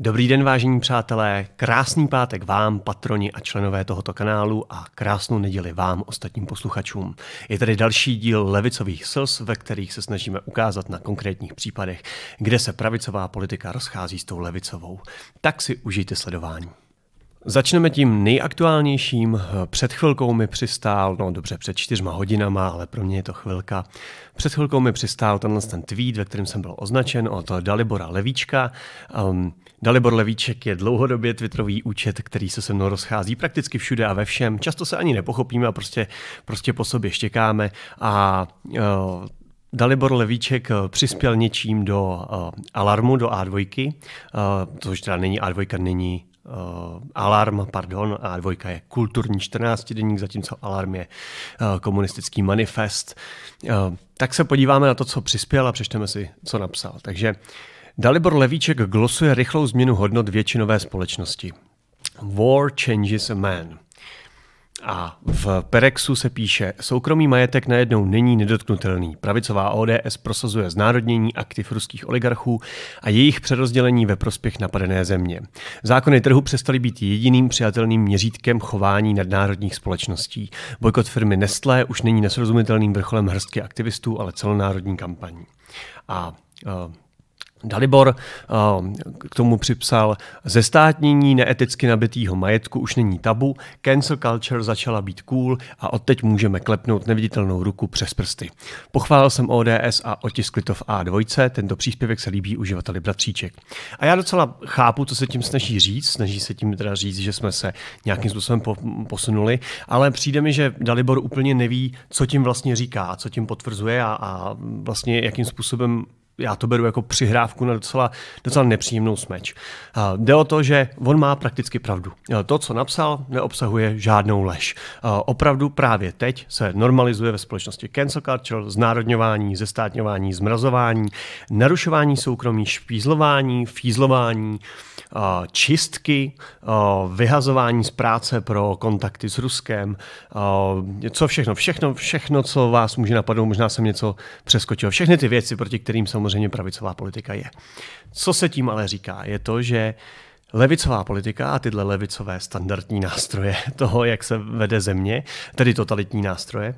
Dobrý den, vážení přátelé, krásný pátek vám, patroni a členové tohoto kanálu a krásnou neděli vám, ostatním posluchačům. Je tady další díl levicových slz, ve kterých se snažíme ukázat na konkrétních případech, kde se pravicová politika rozchází s tou levicovou. Tak si užijte sledování. Začneme tím nejaktuálnějším. Před chvilkou mi přistál, no dobře, před čtyřma hodinama, ale pro mě je to chvilka. Před chvilkou mi přistál tenhle ten tweet, ve kterém jsem byl označen od Dalibora Levíčka. Um, Dalibor Levíček je dlouhodobě Twitterový účet, který se se mnou rozchází prakticky všude a ve všem. Často se ani nepochopíme a prostě, prostě po sobě štěkáme a uh, Dalibor Levíček eh, přispěl něčím do uh, alarmu, do A2, uh, což teda není A2, není uh, Alarm, pardon, a dvojka je kulturní 14 deník, zatímco Alarm je uh, komunistický manifest. Uh, tak se podíváme na to, co přispěl a přečteme si, co napsal. Takže Dalibor Levíček glosuje rychlou změnu hodnot většinové společnosti. War changes a man. A v Perexu se píše, soukromý majetek najednou není nedotknutelný. Pravicová ODS prosazuje znárodnění aktiv ruských oligarchů a jejich přerozdělení ve prospěch napadené země. Zákony trhu přestaly být jediným přijatelným měřítkem chování nadnárodních společností. Bojkot firmy Nestlé už není nesrozumitelným vrcholem hrstky aktivistů, ale celonárodní kampaní. A uh, Dalibor eh, k tomu připsal Ze státnění neeticky nabitýho majetku už není tabu, cancel culture začala být cool a odteď můžeme klepnout neviditelnou ruku přes prsty. Pochválil jsem ODS a otiskli to v A2, tento příspěvek se líbí uživateli Bratříček. A já docela chápu, co se tím snaží říct, snaží se tím teda říct, že jsme se nějakým způsobem po, posunuli, ale přijde mi, že Dalibor úplně neví, co tím vlastně říká, co tím potvrzuje a, a vlastně jakým způsobem já to beru jako přihrávku na docela, docela nepříjemnou smeč. Jde o to, že on má prakticky pravdu. To, co napsal, neobsahuje žádnou lež. Opravdu právě teď se normalizuje ve společnosti cancel culture, znárodňování, zestátňování, zmrazování, narušování soukromí, špízlování, fízlování, čistky, vyhazování z práce pro kontakty s Ruskem, co všechno, všechno, všechno, co vás může napadnout, možná jsem něco přeskočil. Všechny ty věci, proti kterým samozřejmě pravicová politika je. Co se tím ale říká, je to, že Levicová politika a tyhle levicové standardní nástroje toho, jak se vede země, tedy totalitní nástroje,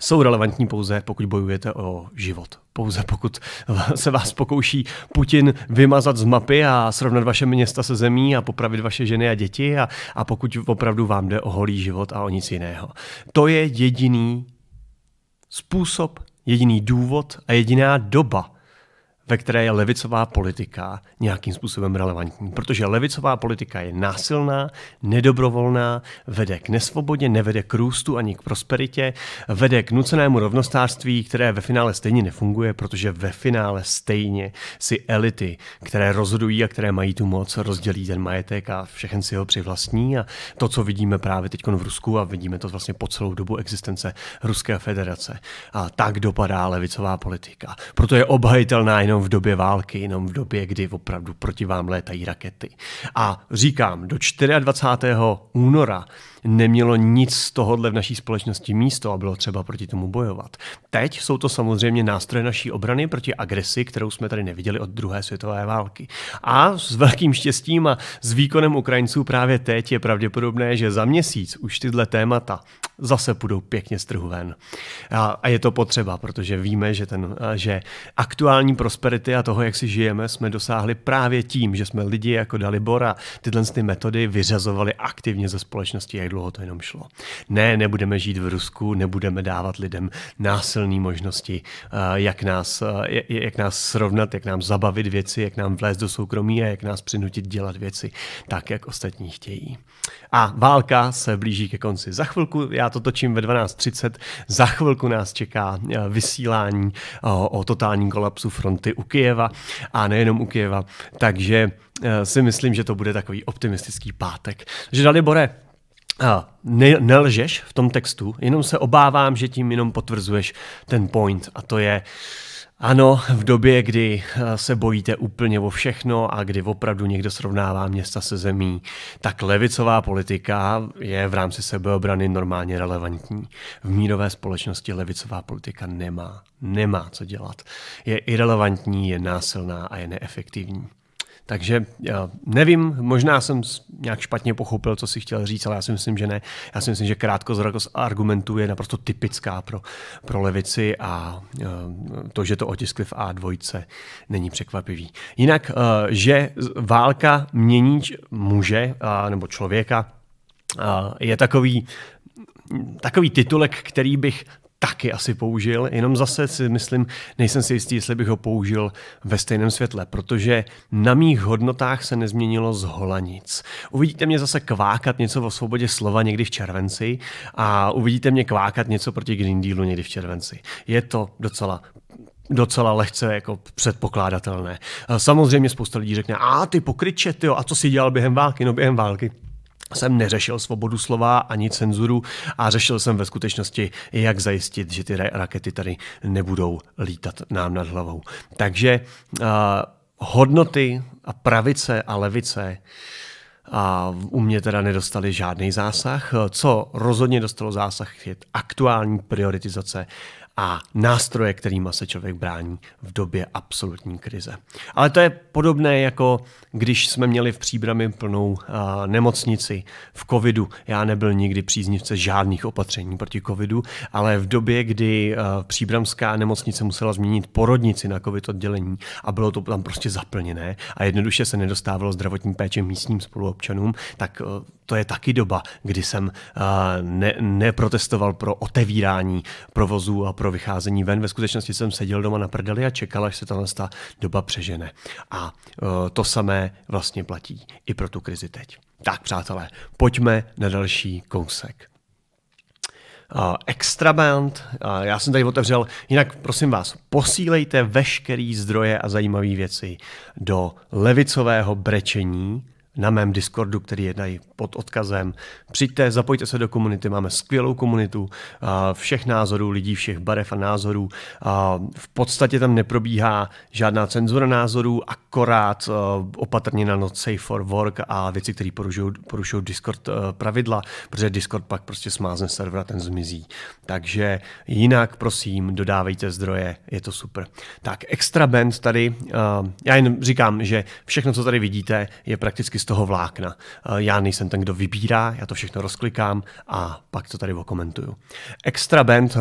jsou relevantní pouze, pokud bojujete o život. Pouze pokud se vás pokouší Putin vymazat z mapy a srovnat vaše města se zemí a popravit vaše ženy a děti a, a pokud opravdu vám jde o holý život a o nic jiného. To je jediný způsob, jediný důvod a jediná doba, ve které je levicová politika nějakým způsobem relevantní. Protože levicová politika je násilná, nedobrovolná, vede k nesvobodě, nevede k růstu ani k prosperitě, vede k nucenému rovnostářství, které ve finále stejně nefunguje, protože ve finále stejně si elity, které rozhodují a které mají tu moc, rozdělí ten majetek a všechen si ho přivlastní. A to, co vidíme právě teď v Rusku a vidíme to vlastně po celou dobu existence Ruské federace, a tak dopadá levicová politika. Proto je obhajitelná jenom jenom v době války, jenom v době, kdy opravdu proti vám létají rakety. A říkám, do 24. února nemělo nic z tohohle v naší společnosti místo a bylo třeba proti tomu bojovat. Teď jsou to samozřejmě nástroje naší obrany proti agresi, kterou jsme tady neviděli od druhé světové války. A s velkým štěstím a s výkonem Ukrajinců právě teď je pravděpodobné, že za měsíc už tyhle témata zase půjdou pěkně z trhu ven. A, je to potřeba, protože víme, že, ten, že aktuální prosperity a toho, jak si žijeme, jsme dosáhli právě tím, že jsme lidi jako Dalibora tyhle metody vyřazovali aktivně ze společnosti, jak dlouho to jenom šlo. Ne, nebudeme žít v Rusku, nebudeme dávat lidem násilné možnosti, eh, jak nás, eh, jak nás srovnat, jak nám zabavit věci, jak nám vlézt do soukromí a jak nás přinutit dělat věci tak, jak ostatní chtějí. A válka se blíží ke konci. Za chvilku, já to točím ve 12.30, za chvilku nás čeká eh, vysílání o totálním kolapsu fronty u Kijeva a nejenom u Kijeva, takže si myslím, že to bude takový optimistický pátek. Že Dalibore, a ne, nelžeš v tom textu, jenom se obávám, že tím jenom potvrzuješ ten point a to je ano, v době, kdy eh, se bojíte úplně o všechno a kdy opravdu někdo srovnává města se zemí, tak levicová politika je v rámci sebeobrany normálně relevantní. V mírové společnosti levicová politika nemá, nemá co dělat. Je irrelevantní, je násilná a je neefektivní. Takže eh, nevím, možná jsem nějak špatně pochopil, co si chtěl říct, ale já si myslím, že ne. Já si myslím, že krátkozrakost argumentů je naprosto typická pro, pro levici a eh, to, že to otiskli v A2, není překvapivý. Jinak, eh, že válka mění muže nebo člověka, je takový takový titulek, který bych taky asi použil, jenom zase si myslím, nejsem si jistý, jestli bych ho použil ve stejném světle, protože na mých hodnotách se nezměnilo z hola nic. Uvidíte mě zase kvákat něco o svobodě slova někdy v červenci a uvidíte mě kvákat něco proti Green Dealu někdy v červenci. Je to docela docela lehce jako předpokládatelné. Samozřejmě spousta lidí řekne, a ty pokryče, ty a co si dělal během války? No během války jsem neřešil svobodu slova ani cenzuru a řešil jsem ve skutečnosti, jak zajistit, že ty rakety tady nebudou lítat nám nad hlavou. Takže uh, hodnoty a pravice a levice a u mě teda nedostali žádný zásah. Co rozhodně dostalo zásah, je aktuální prioritizace a nástroje, kterými se člověk brání v době absolutní krize. Ale to je podobné jako když jsme měli v příbrami plnou uh, nemocnici v covidu. Já nebyl nikdy příznivce žádných opatření proti covidu, ale v době, kdy uh, příbramská nemocnice musela změnit porodnici na covid oddělení a bylo to tam prostě zaplněné a jednoduše se nedostávalo zdravotní péče místním spoluobčanům, tak uh, to je taky doba, kdy jsem uh, ne, neprotestoval pro otevírání provozů a pro pro vycházení ven. Ve skutečnosti jsem seděl doma na prdeli a čekal, až se tahle ta doba přežene. A e, to samé vlastně platí i pro tu krizi teď. Tak přátelé, pojďme na další kousek. Uh, extraband. Uh, já jsem tady otevřel, jinak prosím vás, posílejte veškerý zdroje a zajímavé věci do levicového brečení na mém Discordu, který je tady pod odkazem. Přijďte, zapojte se do komunity, máme skvělou komunitu všech názorů, lidí všech barev a názorů. V podstatě tam neprobíhá žádná cenzura názorů, akorát e, opatrně na not safe for work a věci, které porušují Discord e, pravidla, protože Discord pak prostě smázne server a ten zmizí. Takže jinak prosím, dodávejte zdroje, je to super. Tak, extra band tady, e, já jen říkám, že všechno, co tady vidíte, je prakticky z toho vlákna. Eh, já nejsem ten, kdo vybírá, já to všechno rozklikám a pak to tady okomentuju. Extra Band, eh,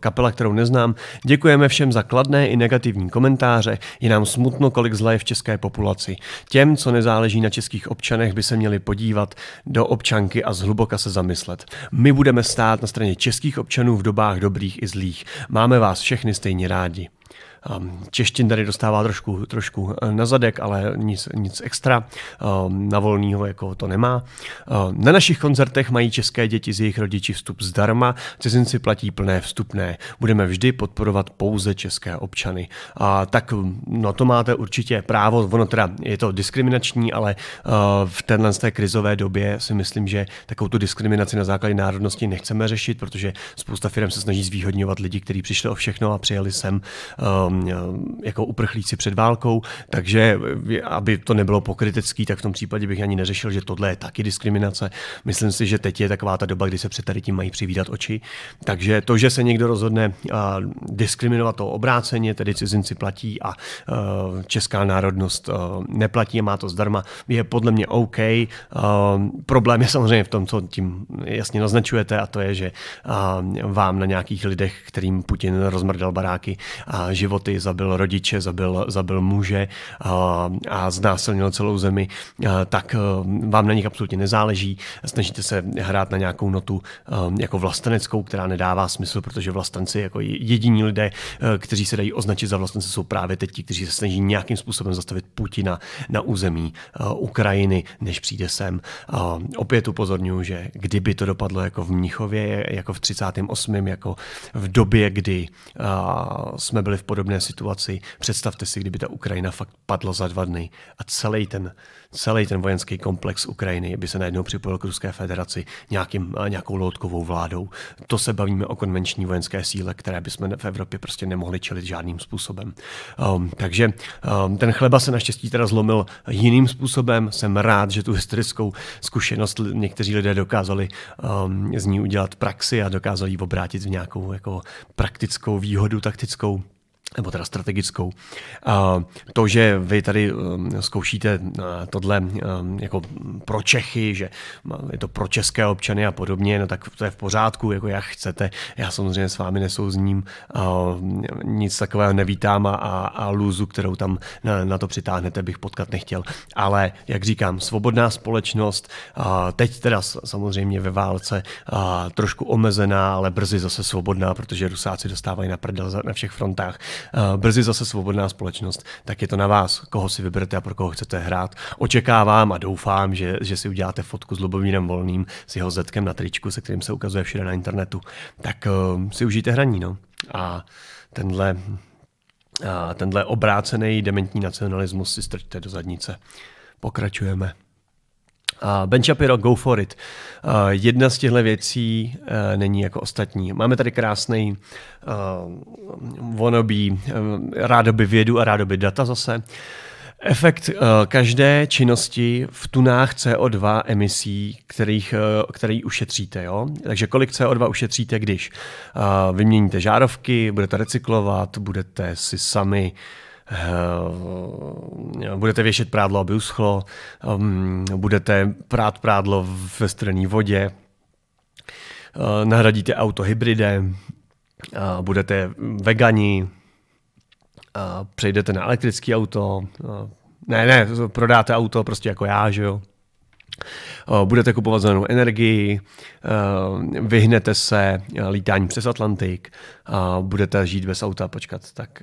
kapela, kterou neznám, děkujeme všem za kladné i negativní komentáře. Je nám smutno, kolik zla je v české populaci. Těm, co nezáleží na českých občanech, by se měli podívat do občanky a zhluboka se zamyslet. My budeme stát na straně českých občanů v dobách dobrých i zlých. Máme vás všechny stejně rádi. Ehm, češtin tady dostává trošku, trošku eh, na zadek, ale nic, nic extra. Ehm, na volného jako to nemá. Ehm, na našich koncertech mají české děti z jejich rodiči vstup zdarma, cizinci platí plné vstupné. Budeme vždy podporovat pouze české občany. A tak hm, no to máte určitě právo, ono teda je to diskriminační, ale eh, v téhle té krizové době si myslím, že takovou tu diskriminaci na základě národnosti nechceme řešit, protože spousta firm se snaží zvýhodňovat lidi, kteří přišli o všechno a přijeli sem Um, jako uprchlíci před válkou, takže aby to nebylo pokrytecký, tak v tom případě bych ani neřešil, že tohle je taky diskriminace. Myslím si, že teď je taková ta doba, kdy se před tady tím mají přivídat oči. Takže to, že se někdo rozhodne uh, diskriminovat to obráceně, tedy cizinci platí a uh, česká národnost uh, neplatí a má to zdarma, je podle mě OK. Um, problém je samozřejmě v tom, co tím jasně naznačujete, a to je, že um, vám na nějakých lidech, kterým Putin rozmrdal baráky a život životy, zabil rodiče, zabil, zabil muže a, a znásilnil celou zemi, tak e, vám na nich absolutně nezáleží. Snažíte se hrát na nějakou notu e, jako vlasteneckou, která nedává smysl, protože vlastenci jako jediní lidé, e, kteří se dají označit za vlastence, jsou právě teď ti, kteří se snaží nějakým způsobem zastavit Putina na území Ukrajiny, než přijde sem. Opět upozorňuji, že kdyby to dopadlo jako v Mnichově, jako v 38., jako v době, kdy jsme byli v podobě podobné situaci. Představte si, kdyby ta Ukrajina fakt padla za dva dny a celý ten, celý ten vojenský komplex Ukrajiny by se najednou připojil k Ruské federaci nějakým, nějakou loutkovou vládou. To se bavíme o konvenční vojenské síle, které bychom v Evropě prostě nemohli čelit žádným způsobem. Um, takže um, ten chleba se naštěstí teda zlomil jiným způsobem. Jsem rád, že tu historickou zkušenost někteří lidé dokázali um, z ní udělat praxi a dokázali ji obrátit v nějakou jako praktickou výhodu taktickou nebo teda strategickou. To, že vy tady um, zkoušíte uh, tohle um, jako pro Čechy, že no, je to pro české občany a podobně, no tak to je v pořádku, jako jak chcete. Já samozřejmě s vámi nesouzním, nic takového nevítám a, a lůzu, kterou tam na, na to přitáhnete, bych potkat nechtěl. Ale, jak říkám, svobodná společnost, teď teda samozřejmě ve válce trošku omezená, ale brzy zase svobodná, protože Rusáci dostávají na prdel na všech frontách. Eh, brzy zase svobodná společnost, tak je to na vás, koho si vyberete a pro koho chcete hrát. Očekávám a doufám, že, že si uděláte fotku s Lubomírem Volným, s jeho zetkem na tričku, se kterým se ukazuje všude na internetu. Tak uh, si užijte hraní, no. A tenhle, uh, tenhle obrácený dementní nacionalismus si strčte do zadnice. Pokračujeme. A ben Shapiro, go for it. jedna z těchto věcí e, není jako ostatní. Máme tady krásný uh, e, wannabe, uh, rádoby vědu a rádoby data zase. Efekt uh, každé činnosti v tunách CO2 emisí, kterých, uh, který ušetříte. Jo? Takže kolik CO2 ušetříte, když uh, vyměníte žárovky, budete recyklovat, budete si sami uh, Eh, budete věšet prádlo, aby uschlo, ehm, budete prát prádlo ve strený vodě, eh, nahradíte auto hybridem, eh, budete vegani, přejdete na elektrické auto, ne, ne, prodáte auto prostě jako já, že jo. Budete kupovat zelenou energii, vyhnete se lítání přes Atlantik, budete žít bez auta, počkat, tak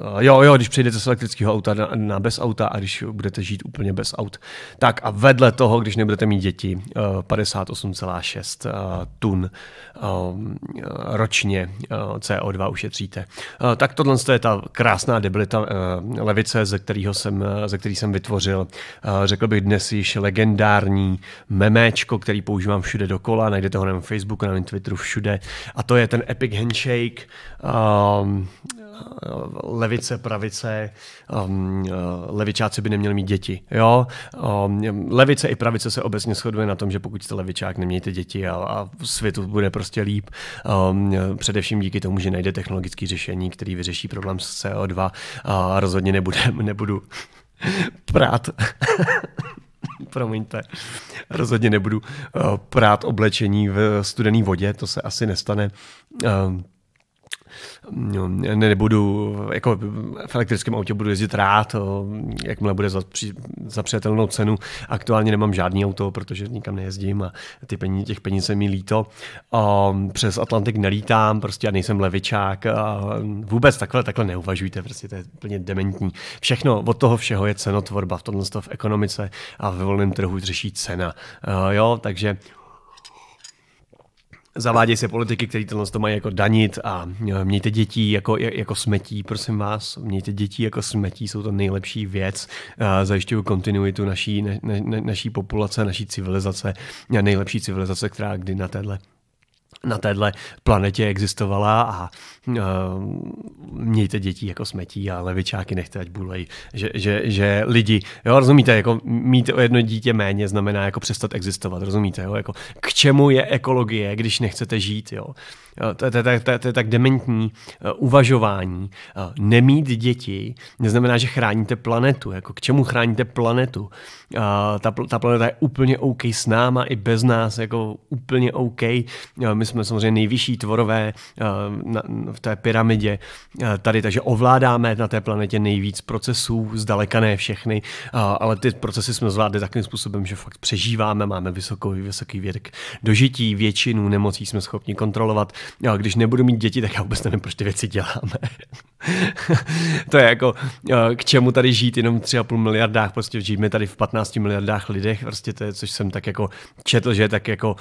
Eh, jo, jo, když přijdete z elektrického auta na, na bez auta a když budete žít úplně bez aut. Tak a vedle toho, když nebudete mít děti, 58,6 eh, eh, tun ročně CO2 ušetříte. Tak tohle je ta krásná debilita levice, ze, kterého jsem, ze který jsem vytvořil, řekl bych dnes již legendární meméčko, který používám všude dokola, najdete ho na Facebooku, na Twitteru, všude. A to je ten epic handshake Eh, levice, pravice, um, levičáci by neměli mít děti. Jo? Um, levice i pravice se obecně shoduje na tom, že pokud jste levičák, nemějte děti a, a světu bude prostě líp. Um, především díky tomu, že najde technologické řešení, který vyřeší problém s CO2 a rozhodně nebude, nebudu prát. promiňte, rozhodně nebudu eh, prát oblečení v studené vodě, to se asi nestane. No, ne, nebudu, jako v elektrickém autě budu jezdit rád, jakmile bude za, při, za přijatelnou cenu. Aktuálně nemám žádný auto, protože nikam nejezdím a ty peníze, těch peněz mi líto. O, přes Atlantik nelítám, prostě já nejsem levičák. A vůbec takhle, takhle neuvažujte, prostě to je plně dementní. Všechno, od toho všeho je cenotvorba v tomhle v ekonomice a ve volném trhu řeší cena. O, jo, takže Zavádějí se politiky, které tohle to mají jako danit a e, mějte děti jako, jako smetí, prosím vás, mějte děti jako smetí, jsou to nejlepší věc, e, zajišťují kontinuitu naší, na, na, naší populace, naší civilizace, nejlepší civilizace, která kdy na téhle na téhle planetě existovala a uh, mějte děti jako smetí a levičáky nechte, ať bulej, že, že, že lidi, jo, rozumíte, jako mít o jedno dítě méně znamená jako přestat existovat, rozumíte, jo, jako k čemu je ekologie, když nechcete žít, jo to, to, to, to, to je tak dementní uvažování. Nemít děti neznamená, že chráníte planetu. Jako k čemu chráníte planetu? Ta, ta planeta je úplně OK s náma i bez nás, jako úplně OK. My jsme samozřejmě nejvyšší tvorové v té pyramidě tady, takže ovládáme na té planetě nejvíc procesů, zdaleka ne všechny, ale ty procesy jsme zvládli takovým způsobem, že fakt přežíváme, máme vysoký vysoký věk dožití, většinu nemocí jsme schopni kontrolovat, jo, když nebudu mít děti, tak já vůbec nevím, proč ty věci děláme. to je jako, k čemu tady žít jenom 3,5 miliardách, prostě žijeme tady v 15 miliardách lidech, prostě to je, což jsem tak jako četl, že je tak jako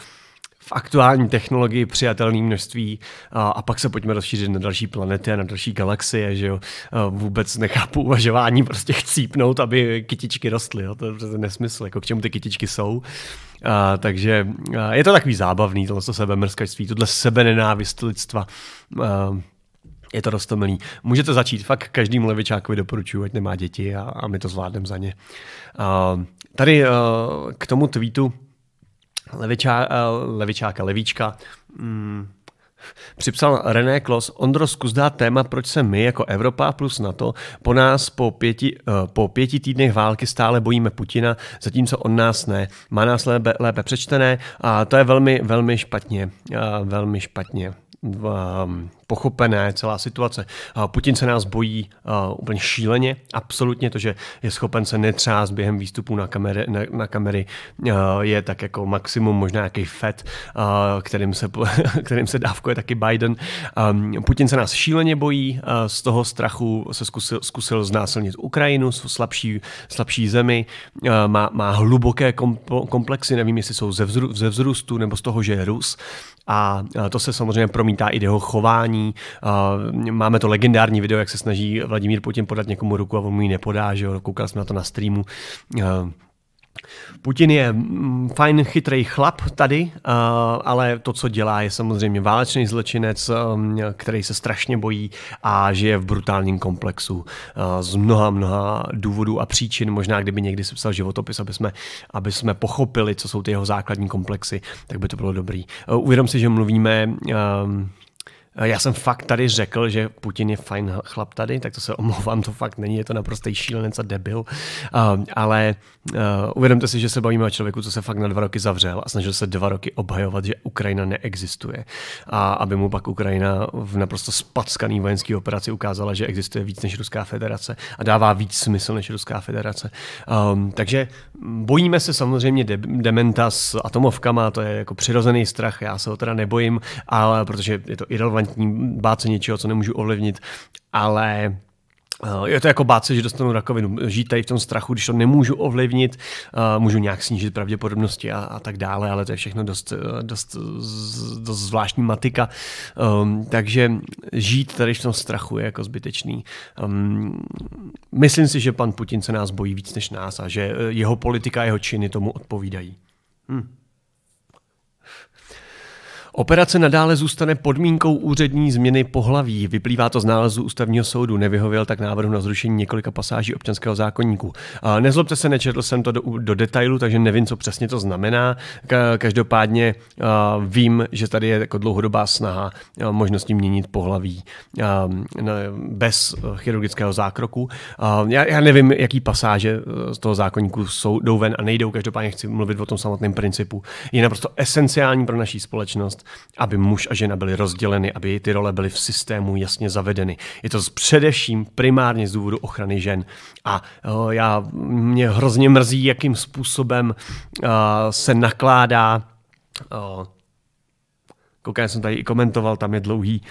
v aktuální technologii přijatelné množství a, a pak se pojďme rozšířit na další planety a na další galaxie, že jo. A vůbec nechápu uvažování prostě chcípnout, aby kytičky rostly, jo. to je prostě nesmysl, jako k čemu ty kytičky jsou. A, takže a je to takový zábavný, tohle sebemrskačství, tohle sebenenávist lidstva. A, je to roztomilý. Můžete začít, fakt každému levičákovi doporučuji, ať nemá děti a, a my to zvládneme za ně. A, tady a, k tomu tweetu levičá, eh, levičáka, levíčka, mm, Připsal René Klos, Ondro, zkus dát téma, proč se my jako Evropa plus NATO po nás po pěti, eh, po pěti týdnech války stále bojíme Putina, zatímco on nás ne. Má nás lépe, lépe přečtené a to je velmi, velmi špatně. Eh, velmi špatně. Ehm, pochopené celá situace. Putin se nás bojí úplně šíleně, absolutně to, že je schopen se netřást během výstupu na kamery, na, na kamery je tak jako maximum možná nějaký FED, kterým se, kterým se dávkuje taky Biden. Putin se nás šíleně bojí, z toho strachu se zkusil, zkusil znásilnit Ukrajinu, slabší, slabší zemi, má, má hluboké komplexy, nevím, jestli jsou ze, vzru, ze vzrůstu nebo z toho, že je Rus. A to se samozřejmě promítá i do jeho chování Máme to legendární video, jak se snaží Vladimír Putin podat někomu ruku a on mu ji nepodá, že jo, koukal jsme na to na streamu. Putin je mm, fajn, chytrý chlap tady, ale to, co dělá, je samozřejmě válečný zločinec, um, který se strašně bojí a žije v brutálním komplexu z mnoha, mnoha důvodů a příčin. Možná, kdyby někdy psal životopis, aby jsme, aby jsme pochopili, co jsou ty jeho základní komplexy, tak by to bylo dobrý. Uvědom si, že mluvíme um, Eh, já jsem fakt tady řekl, že Putin je fajn chlap tady, tak to se omlouvám, to fakt není, je to naprostý šílenec a debil. Ehm, ale uh, uvědomte si, že se bavíme o člověku, co se fakt na dva roky zavřel a snažil se dva roky obhajovat, že Ukrajina neexistuje. A aby mu pak Ukrajina v naprosto spackaný vojenský operaci ukázala, že existuje víc než Ruská federace a dává víc smysl než Ruská federace. Um, takže bojíme se samozřejmě de- dementa s atomovkama, to je jako přirozený strach, já se ho teda nebojím, ale protože je to irrelevant relevantní, bát se něčeho, co nemůžu ovlivnit, ale eh, je to jako bát se, že dostanu rakovinu. Žít tady v tom strachu, když to nemůžu ovlivnit, eh, můžu nějak snížit pravděpodobnosti a, a tak dále, ale to je všechno dost, eh, dost, dost zvláštní matika. Um, takže žít tady v tom strachu je jako zbytečný. Um, myslím si, že pan Putin se nás bojí víc než nás a že jeho politika a jeho činy tomu odpovídají. Hmm. Operace nadále zůstane podmínkou úřední změny pohlaví. Vyplývá to z nálezu ústavního soudu. Nevyhověl tak návrhu na zrušení několika pasáží občanského zákonníku. nezlobte se, nečetl jsem to do, do detailu, takže nevím, co přesně to znamená. každopádně vím, že tady je jako dlouhodobá snaha možnosti měnit pohlaví bez chirurgického zákroku. já, já nevím, jaký pasáže e, z toho zákonníku jsou, jdou ven a nejdou. Každopádně chci mluvit o tom samotném principu. Je naprosto esenciální pro naší společnost společnost, aby muž a žena byli rozděleny, aby ty role byly v systému jasně zavedeny. Je to především primárně z důvodu ochrany žen. A eh, já mě hrozně mrzí, jakým způsobem eh, se nakládá eh, koukám, jsem tady i komentoval, tam je dlouhý,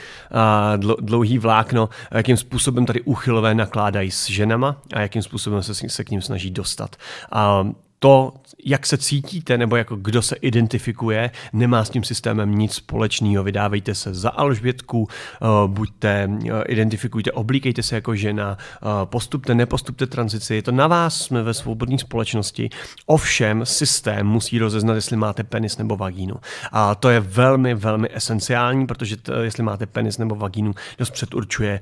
uh, dlouhý vlákno, jakým způsobem tady uchylové nakládají s ženama a jakým způsobem se, se k ním snaží dostat. Uh, to, jak se cítíte nebo jako kdo se identifikuje, nemá s tím systémem nic společného. Vydávejte se za Alžbětku, eh, buďte, eh, identifikujte, oblíkejte se jako žena, eh, postupte, nepostupte tranzici, je to na vás, jsme ve svobodné společnosti. Ovšem systém musí rozeznat, jestli máte penis nebo vagínu. A to je velmi, velmi esenciální, protože to, jestli máte penis nebo vagínu, dost předurčuje,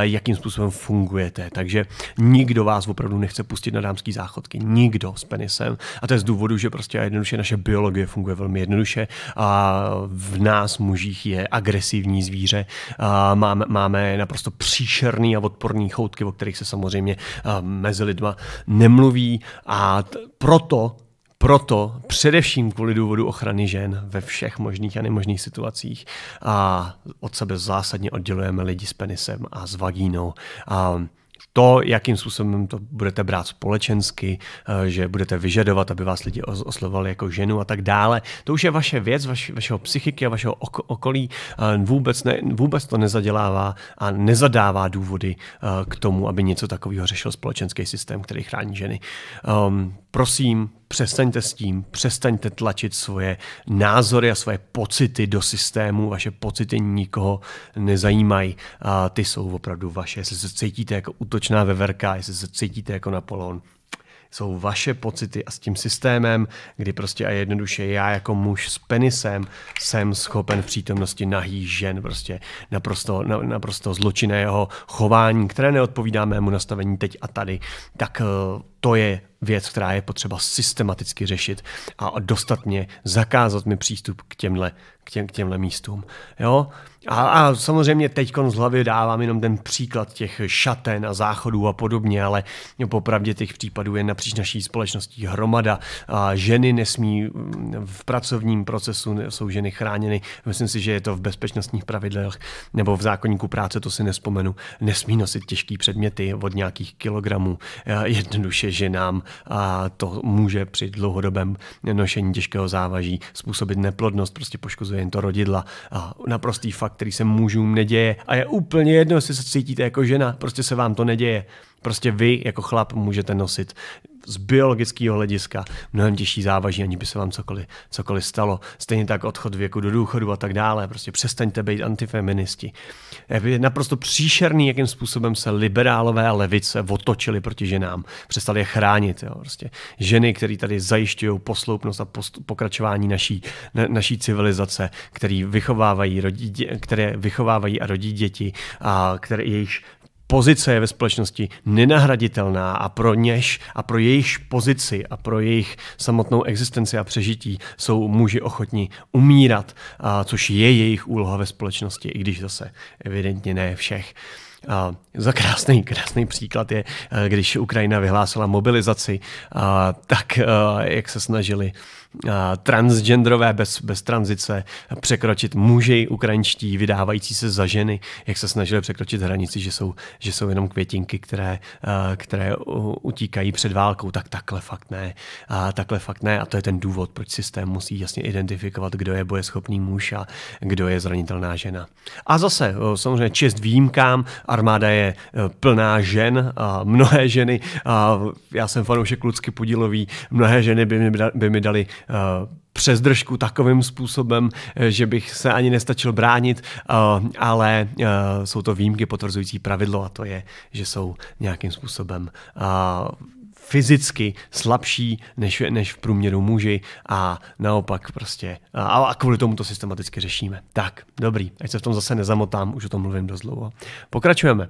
jakým způsobem fungujete. Takže nikdo vás opravdu nechce pustit na dámský záchodky. Nikdo s penis časem. A to je z důvodu, že prostě jednoduše naše biologie funguje velmi jednoduše a v nás mužích je agresivní zvíře. A máme, máme naprosto příšerný a odporný choutky, o kterých se samozřejmě mezi lidma nemluví a t- proto proto především kvůli důvodu ochrany žen ve všech možných a nemožných situacích a od sebe zásadně oddělujeme lidi s penisem a s vagínou. A to, jakým způsobem to budete brát společensky, eh, že budete vyžadovat, aby vás lidi oslovovali jako ženu a tak dále. To už je vaše věc, vaš, vašeho psychiky a vašeho okolí. Eh, vůbec, ne, vůbec to nezadělává a nezadává důvody eh, k tomu, aby něco takového řešil společenský systém, který chrání ženy. Ehm, Prosím, přestaňte s tím, přestaňte tlačit svoje názory a svoje pocity do systému, vaše pocity nikoho nezajímají a ty jsou opravdu vaše. Jestli se cítíte jako útočná veverka, jestli se cítíte jako Napoleon, jsou vaše pocity a s tím systémem, kdy prostě a jednoduše já jako muž s penisem jsem schopen v přítomnosti nahý žen prostě naprosto, naprosto zločinného chování, které neodpovídá mému nastavení teď a tady, tak eh, to je věc, která je potřeba systematicky řešit a dostatně zakázat mi přístup k těmhle, k těm, k těmhle místům. Jo? A, a samozřejmě teď z hlavy dávám jenom ten příklad těch šaten a záchodů a podobně, ale jo, popravdě těch případů je napříč naší společností hromada. A ženy nesmí mm, v pracovním procesu, jsou ženy chráněny, myslím si, že je to v bezpečnostních pravidlech nebo v zákonníku práce, to si nespomenu, nesmí nosit těžké předměty od nějakých kilogramů. Eh, jednoduše ženám a to může při dlouhodobém nošení těžkého závaží způsobit neplodnost, prostě poškozuje jen to rodidla. A naprostý fakt, který se mužům neděje a je úplně jedno, jestli se cítíte jako žena, prostě se vám to neděje. Prostě vy jako chlap můžete nosit z biologického hlediska mnohem těžší závaží, ani by se vám cokoliv, cokoliv stalo. Stejně tak odchod věku do důchodu a tak dále. Prostě přestaňte být antifeministi. Je naprosto příšerný, jakým způsobem se liberálové a levice otočili proti ženám. Přestali je chránit. Jo. Prostě ženy, které tady zajišťují posloupnost a post- pokračování naší, na, naší civilizace, který vychovávají rodí, které vychovávají a rodí děti a které jejich pozice je ve společnosti nenahraditelná a pro něž a pro jejich pozici a pro jejich samotnou existenci a přežití jsou muži ochotní umírat, a což je jejich úloha ve společnosti, i když zase evidentně ne všech. A za krásný, krásný příklad je, e, když Ukrajina vyhlásila mobilizaci, a tak a e, jak se snažili transgenderové bez, bez tranzice překročit muži ukrajinští, vydávající se za ženy, jak se snažili překročit hranici, že jsou, že jsou jenom květinky, které, které utíkají před válkou, tak takhle fakt ne. A takhle fakt ne. A to je ten důvod, proč systém musí jasně identifikovat, kdo je bojeschopný muž a kdo je zranitelná žena. A zase, samozřejmě čest výjimkám, armáda je e, plná žen, a mnohé ženy, a já jsem fanoušek Lucky Pudilový, mnohé ženy by mi, by mi dali Eh, přes držku takovým způsobem, eh, že bych se ani nestačil bránit, eh, ale jsou to výjimky potvrzující pravidlo a to je, že jsou nějakým způsobem fyzicky slabší než, než v průměru muži a naopak prostě a, a kvůli tomu to systematicky řešíme. Tak, dobrý, ať se v tom zase nezamotám, už o tom mluvím dost dlouho. Pokračujeme.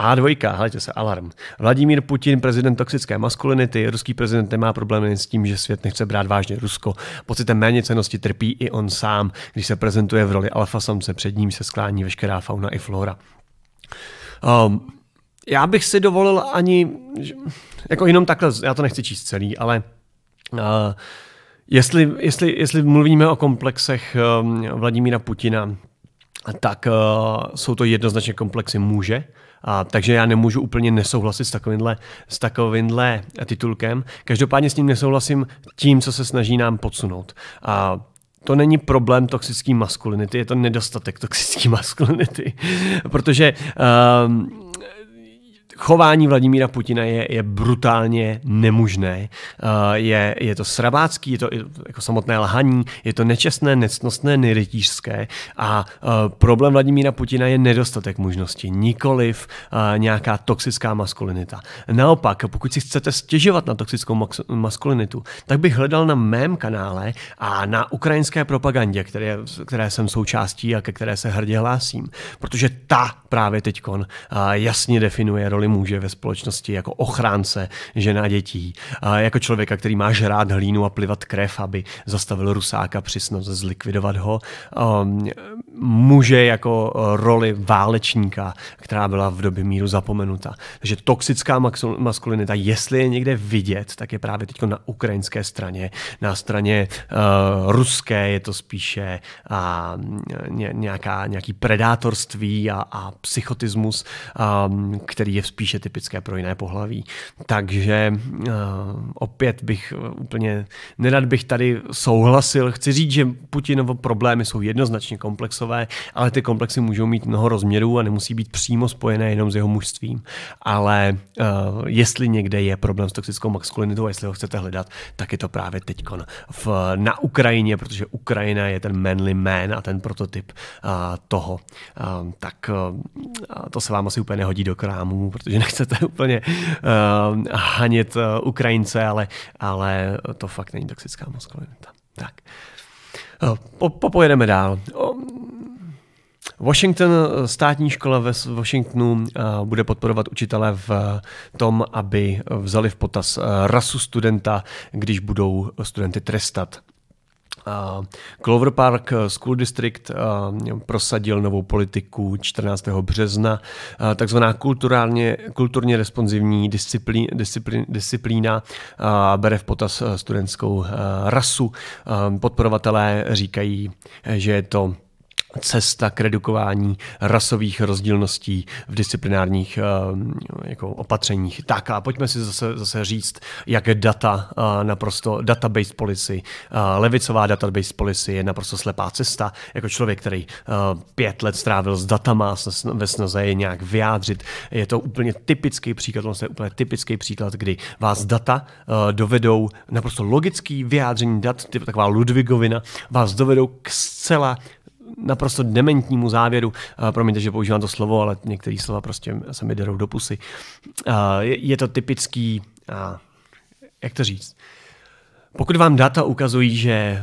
A2, hleďte se, alarm. Vladimír Putin, prezident toxické maskulinity, ruský prezident nemá problémy s tím, že svět nechce brát vážně Rusko. Pocitem cenosti trpí i on sám, když se prezentuje v roli alfa samce, před ním se sklání veškerá fauna i flora. Um, já bych si dovolil ani, jako jenom takhle, já to nechci číst celý, ale uh, jestli, jestli, jestli mluvíme o komplexech um, Vladimíra Putina, tak uh, jsou to jednoznačně komplexy muže, a, takže já nemůžu úplně nesouhlasit s takovýmhle, s takovýmhle titulkem. Každopádně s ním nesouhlasím tím, co se snaží nám podsunout. A to není problém toxické maskulinity, je to nedostatek toxické maskulinity. Protože um, chování Vladimíra Putina je, je brutálně nemožné. Eh, je, je to srabácký, je to jako samotné lhaní, je to nečestné, necnostné, nerytířské a eh, problém Vladimíra Putina je nedostatek možností, nikoliv eh, nějaká toxická maskulinita. Naopak, pokud si chcete stěžovat na toxickou maskulinitu, tak bych hledal na mém kanále a na ukrajinské propagandě, které, které jsem součástí a ke které se hrdě hlásím, protože ta právě teďkon jasně definuje roli roli muže ve společnosti jako ochránce žena dětí, jako člověka, který má žrát hlínu a plivat krev, aby zastavil rusáka při snaze zlikvidovat ho, muže um, jako roli válečníka, která byla v době míru zapomenuta. Takže toxická maskulinita, jestli je někde vidět, tak je právě teď na ukrajinské straně. Na straně uh, ruské je to spíše uh, ně, nějaká, nějaký predátorství a, a psychotismus, um, který je spíše typické pro jiné pohlaví. Takže uh, opět bych eh, úplně, nerad bych tady souhlasil. Chci říct, že Putinovo problémy jsou jednoznačně komplexové, ale ty komplexy můžou mít mnoho rozměrů a nemusí být přímo spojené jenom s jeho mužstvím. Ale uh, jestli někde je problém s toxickou maskulinitou jestli ho chcete hledat, tak je to právě teď na Ukrajině, protože Ukrajina je ten manly man a ten prototyp uh, toho. Uh, tak uh, to se vám asi úplně nehodí do krámu, protože protože nechcete úplně uh, ehm, hanět uh, eh, Ukrajince, ale, ale to fakt není toxická maskulinita. Tak. Eh, po, popojedeme dál. Washington, eh, státní škola ve Washingtonu bude podporovat učitele v tom, aby vzali v potaz rasu studenta, když budou studenty trestat. Clover Park School District prosadil novou politiku 14. března, takzvaná kulturálně, kulturně responsivní disciplí, disciplí, disciplína bere v potaz e, studentskou e, rasu. Podporovatelé říkají, e, že je to cesta k redukování rasových rozdílností v disciplinárních eh, jako opatřeních. Tak a pojďme si zase, zase říct, jak data, eh, naprosto database policy, eh, levicová database policy je naprosto slepá cesta. Jako člověk, který pět let strávil s datama ve snaze je nějak vyjádřit, je to úplně typický příklad, on je úplně typický příklad, kdy vás data dovedou, naprosto logický vyjádření dat, taková Ludvigovina, vás dovedou k zcela naprosto dementnímu závěru. Eh, promiňte, že používám to slovo, ale některé slova prostě se mi derou do pusy. Eh, je to typický, eh, jak to říct, pokud vám data ukazují, že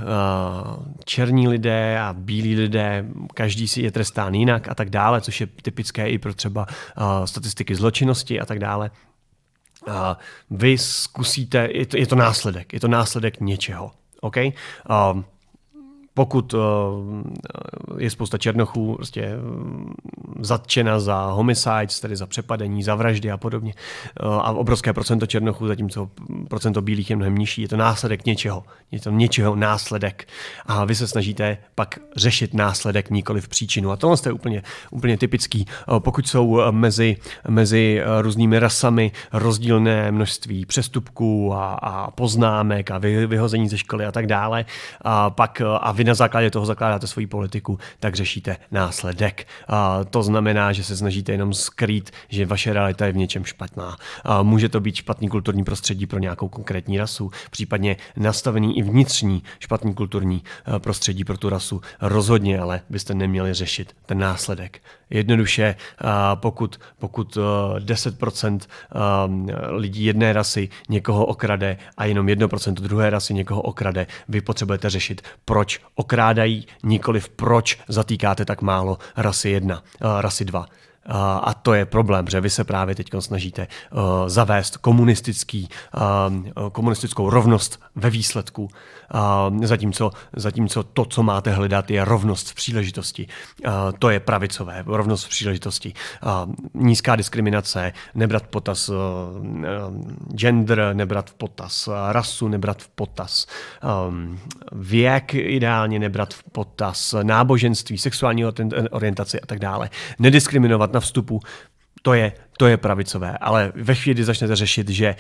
černí lidé a bílí lidé, každý si je trestán jinak a tak dále, což je typické i pro třeba statistiky zločinnosti a tak dále, vy zkusíte, je to, je to následek, je to následek něčeho. Okay? pokud eh, je spousta černochů prostě eh, zatčena za homicides, tedy za přepadení, za vraždy a podobně, eh, a obrovské procento černochů, zatímco procento bílých je mnohem nižší, je to následek něčeho. Je to něčeho následek. A vy se snažíte pak řešit následek, nikoli v příčinu. A tohle je úplně, úplně typický. Pokud jsou mezi, mezi různými rasami rozdílné množství přestupků a, a poznámek a vy, vyhození ze školy a tak dále, a pak a vy vy na základě toho zakládáte svoji politiku, tak řešíte následek. A to znamená, že se snažíte jenom skrýt, že vaše realita je v něčem špatná. A může to být špatný kulturní prostředí pro nějakou konkrétní rasu, případně nastavený i vnitřní špatný kulturní eh, prostředí pro tu rasu. Rozhodně ale byste neměli řešit ten následek. Jednoduše, pokud, pokud 10% eh, eh, lidí jedné rasy někoho okrade a jenom 1% druhé rasy někoho okrade, vy potřebujete řešit, proč okrádají, nikoli proč zatýkáte tak málo rasy 1, eh, rasy 2. A to je problém, že vy se právě teď snažíte eh, zavést komunistický, eh, eh, komunistickou rovnost ve výsledku, zatímco, zatímco to, co máte hledat, je rovnost v příležitosti. To je pravicové, rovnost v příležitosti. Nízká diskriminace, nebrat v potaz gender, nebrat v potaz rasu, nebrat v potaz věk, ideálně nebrat v potaz náboženství, sexuální orientaci a tak dále. Nediskriminovat na vstupu, to je to je pravicové, ale ve chvíli, kdy začnete řešit, že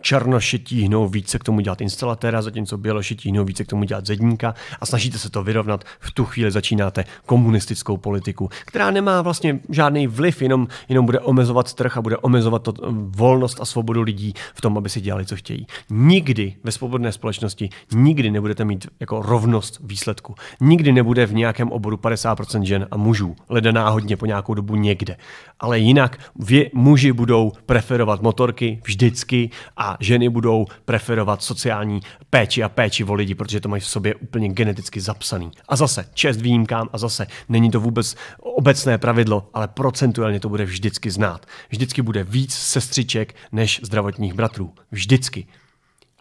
černoši tíhnou více k tomu dělat instalatéra, zatímco běloši tíhnou více k tomu dělat zedníka a snažíte se to vyrovnat, v tu chvíli začínáte komunistickou politiku, která nemá vlastně žádný vliv, jenom, jenom bude omezovat trh a bude omezovat to, volnost a svobodu lidí v tom, aby si dělali, co chtějí. Nikdy ve svobodné společnosti nikdy nebudete mít jako rovnost výsledku. Nikdy nebude v nějakém oboru 50% žen a mužů. Leda náhodně po nějakou dobu někde. Ale jinak vě, muži budou preferovat motorky vždycky a ženy budou preferovat sociální péči a péči o lidi, protože to mají v sobě úplně geneticky zapsaný. A zase, čest výjimkám a zase, není to vůbec obecné pravidlo, ale procentuálně to bude vždycky znát. Vždycky bude víc sestřiček než zdravotních bratrů. Vždycky.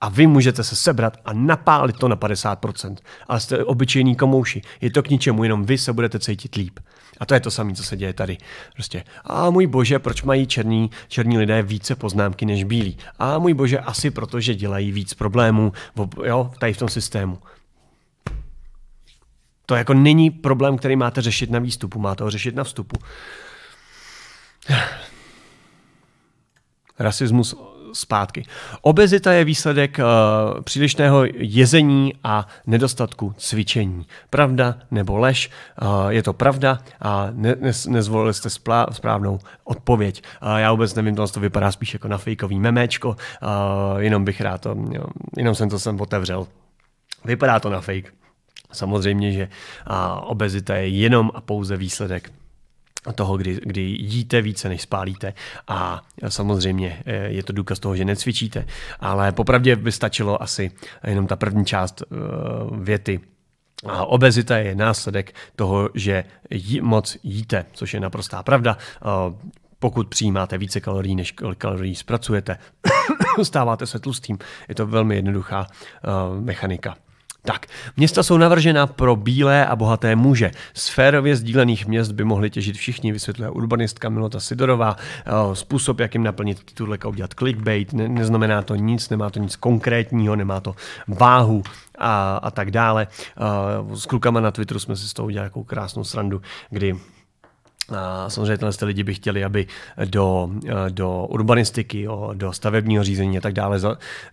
A vy můžete se sebrat a napálit to na 50%. Ale jste obyčejní komouši. Je to k ničemu, jenom vy se budete cítit líp. A to je to samé, co se děje tady. Prostě, a můj bože, proč mají černí, černí lidé více poznámky než bílí? A můj bože, asi proto, že dělají víc problémů jo, tady v tom systému. To jako není problém, který máte řešit na výstupu, máte ho řešit na vstupu. Rasismus zpátky. Obezita je výsledek uh, přílišného jezení a nedostatku cvičení. Pravda nebo lež, uh, je to pravda a ne, ne, nezvolili jste splá, správnou odpověď. Uh, já vůbec nevím, to, to vypadá spíš jako na fejkový memečko, uh, jenom bych rád to, jo, jenom jsem to sem otevřel. Vypadá to na fake. Samozřejmě, že a, obezita je jenom a pouze výsledek toho, kdy, kdy jíte více, než spálíte a samozřejmě eh, je to důkaz toho, že necvičíte, ale popravdě by stačilo asi jenom ta první část eh, věty, a obezita je následek toho, že jí, moc jíte, což je naprostá pravda. Eh, pokud přijímáte více kalorií, než kalorií zpracujete, stáváte se tlustým. Je to velmi jednoduchá mechanika tak. Města jsou navržena pro bílé a bohaté muže. Sférově sdílených měst by mohli těžit všichni, vysvětluje urbanistka Milota Sidorová. Eh, způsob, jak jim naplnit titulek a udělat clickbait, ne, neznamená to nic, nemá to nic konkrétního, nemá to váhu a, a tak dále. Eh, s klukama na Twitteru jsme si z toho udělali jako krásnou srandu, kdy a samozřejmě tyhle lidi by chtěli, aby do, do urbanistiky, do stavebního řízení a tak dále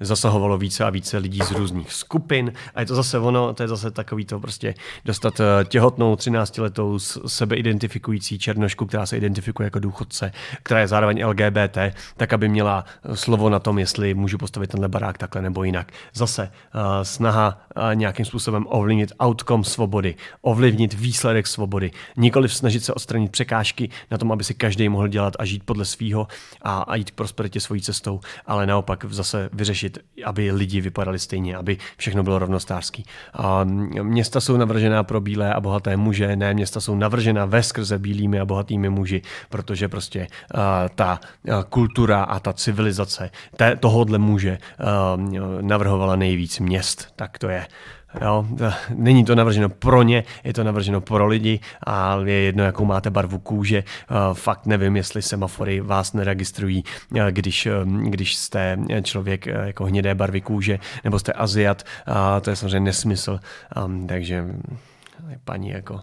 zasahovalo více a více lidí z různých skupin. A je to zase ono, to je zase takový to prostě dostat eh, těhotnou 13-letou sebeidentifikující černošku, která se identifikuje jako důchodce, která je zároveň LGBT, tak aby měla slovo na tom, jestli můžu postavit tenhle barák takhle nebo jinak. Zase eh, snaha eh, nějakým způsobem ovlivnit outcome svobody, ovlivnit výsledek svobody, nikoli snažit se odstranit překážky překážky na tom, aby si každý mohl dělat a žít podle svého a, a jít k prosperitě svojí cestou, ale naopak zase vyřešit, aby lidi vypadali stejně, aby všechno bylo rovnostářský. A města jsou navržená pro bílé a bohaté muže, ne, města jsou navržena ve skrze bílými a bohatými muži, protože prostě a, ta a, kultura a ta civilizace té, tohodle muže a, navrhovala nejvíc měst, tak to je. Jo, není to navrženo pro ně, je to navrženo pro lidi a je jedno, jakou máte barvu kůže. Eh, fakt nevím, jestli semafory vás neregistrují, eh, když, eh, když jste člověk jako hnědé barvy kůže nebo jste Aziat. A to je samozřejmě nesmysl. Ehm, takže paní jako,